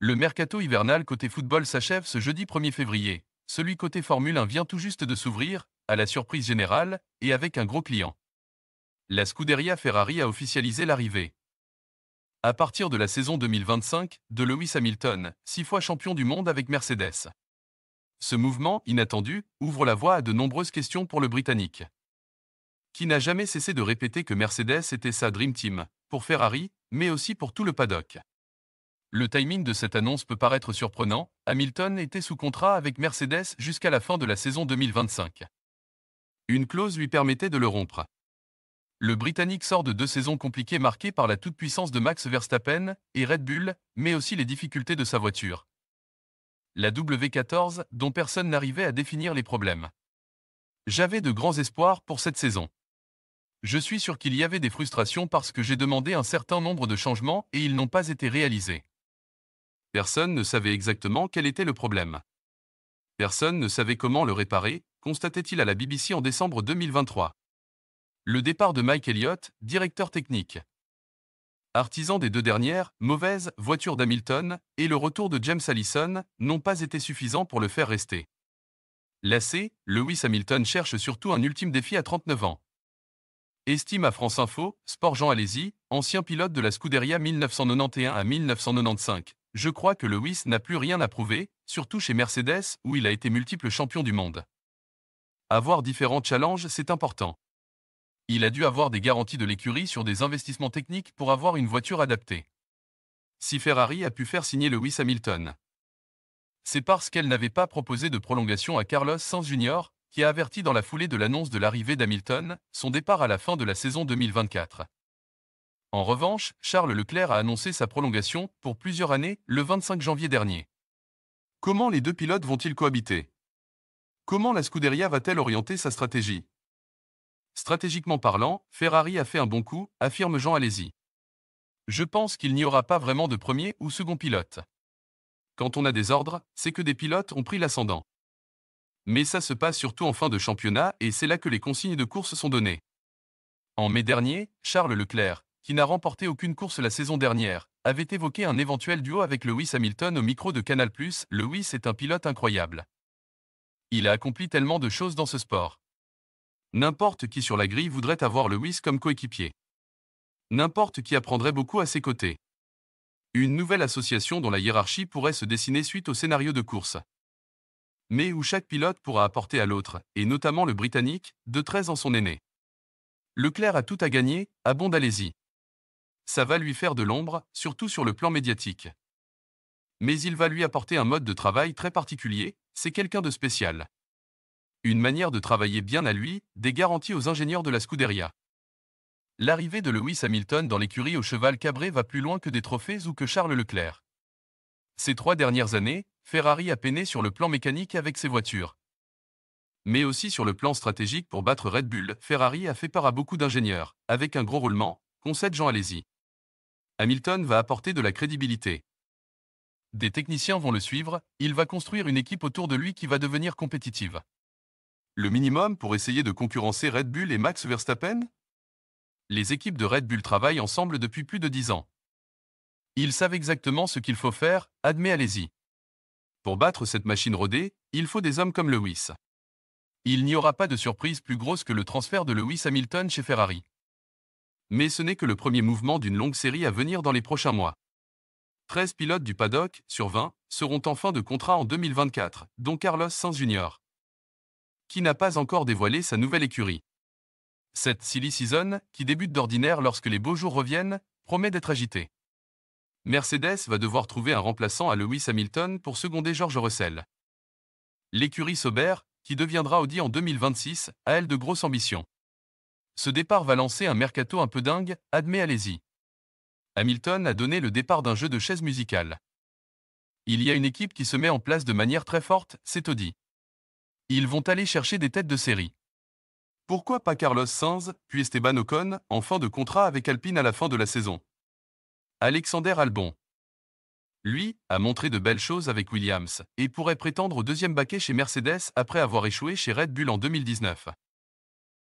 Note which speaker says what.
Speaker 1: Le mercato hivernal côté football s'achève ce jeudi 1er février. Celui côté Formule 1 vient tout juste de s'ouvrir, à la surprise générale, et avec un gros client. La Scuderia Ferrari a officialisé l'arrivée. À partir de la saison 2025, de Lewis Hamilton, six fois champion du monde avec Mercedes. Ce mouvement, inattendu, ouvre la voie à de nombreuses questions pour le Britannique. Qui n'a jamais cessé de répéter que Mercedes était sa Dream Team, pour Ferrari, mais aussi pour tout le paddock. Le timing de cette annonce peut paraître surprenant, Hamilton était sous contrat avec Mercedes jusqu'à la fin de la saison 2025. Une clause lui permettait de le rompre. Le Britannique sort de deux saisons compliquées marquées par la toute-puissance de Max Verstappen et Red Bull, mais aussi les difficultés de sa voiture. La W14, dont personne n'arrivait à définir les problèmes. J'avais de grands espoirs pour cette saison. Je suis sûr qu'il y avait des frustrations parce que j'ai demandé un certain nombre de changements et ils n'ont pas été réalisés. Personne ne savait exactement quel était le problème. Personne ne savait comment le réparer, constatait-il à la BBC en décembre 2023. Le départ de Mike Elliott, directeur technique. Artisan des deux dernières, mauvaises voitures d'Hamilton, et le retour de James Allison n'ont pas été suffisants pour le faire rester. Lassé, Lewis Hamilton cherche surtout un ultime défi à 39 ans. Estime à France Info, Sport Jean Alési, ancien pilote de la Scuderia 1991 à 1995, je crois que Lewis n'a plus rien à prouver, surtout chez Mercedes où il a été multiple champion du monde. Avoir différents challenges, c'est important. Il a dû avoir des garanties de l'écurie sur des investissements techniques pour avoir une voiture adaptée. Si Ferrari a pu faire signer Lewis Hamilton, c'est parce qu'elle n'avait pas proposé de prolongation à Carlos Sainz Jr., qui a averti dans la foulée de l'annonce de l'arrivée d'Hamilton, son départ à la fin de la saison 2024. En revanche, Charles Leclerc a annoncé sa prolongation pour plusieurs années le 25 janvier dernier. Comment les deux pilotes vont-ils cohabiter Comment la Scuderia va-t-elle orienter sa stratégie Stratégiquement parlant, Ferrari a fait un bon coup, affirme Jean Alési. Je pense qu'il n'y aura pas vraiment de premier ou second pilote. Quand on a des ordres, c'est que des pilotes ont pris l'ascendant. Mais ça se passe surtout en fin de championnat et c'est là que les consignes de course sont données. En mai dernier, Charles Leclerc, qui n'a remporté aucune course la saison dernière, avait évoqué un éventuel duo avec Lewis Hamilton au micro de Canal+. Lewis est un pilote incroyable. Il a accompli tellement de choses dans ce sport. N'importe qui sur la grille voudrait avoir Lewis comme coéquipier. N'importe qui apprendrait beaucoup à ses côtés. Une nouvelle association dont la hiérarchie pourrait se dessiner suite au scénario de course. Mais où chaque pilote pourra apporter à l'autre, et notamment le Britannique, de 13 ans son aîné. Leclerc a tout à gagner, abonde allez-y ça va lui faire de l'ombre, surtout sur le plan médiatique. Mais il va lui apporter un mode de travail très particulier, c'est quelqu'un de spécial. Une manière de travailler bien à lui, des garanties aux ingénieurs de la Scuderia. L'arrivée de Lewis Hamilton dans l'écurie au cheval cabré va plus loin que des trophées ou que Charles Leclerc. Ces trois dernières années, Ferrari a peiné sur le plan mécanique avec ses voitures. Mais aussi sur le plan stratégique pour battre Red Bull, Ferrari a fait part à beaucoup d'ingénieurs, avec un gros roulement, concède Jean Alési. Hamilton va apporter de la crédibilité. Des techniciens vont le suivre, il va construire une équipe autour de lui qui va devenir compétitive. Le minimum pour essayer de concurrencer Red Bull et Max Verstappen Les équipes de Red Bull travaillent ensemble depuis plus de dix ans. Ils savent exactement ce qu'il faut faire, admet allez-y. Pour battre cette machine rodée, il faut des hommes comme Lewis. Il n'y aura pas de surprise plus grosse que le transfert de Lewis Hamilton chez Ferrari. Mais ce n'est que le premier mouvement d'une longue série à venir dans les prochains mois. 13 pilotes du paddock, sur 20, seront en fin de contrat en 2024, dont Carlos Sainz Jr., qui n'a pas encore dévoilé sa nouvelle écurie. Cette silly season, qui débute d'ordinaire lorsque les beaux jours reviennent, promet d'être agitée. Mercedes va devoir trouver un remplaçant à Lewis Hamilton pour seconder George Russell. L'écurie Sauber, qui deviendra Audi en 2026, a elle de grosses ambitions. Ce départ va lancer un mercato un peu dingue, admet allez-y. Hamilton a donné le départ d'un jeu de chaises musicales. Il y a une équipe qui se met en place de manière très forte, c'est Audi. Ils vont aller chercher des têtes de série. Pourquoi pas Carlos Sainz, puis Esteban Ocon, en fin de contrat avec Alpine à la fin de la saison Alexander Albon. Lui, a montré de belles choses avec Williams, et pourrait prétendre au deuxième baquet chez Mercedes après avoir échoué chez Red Bull en 2019.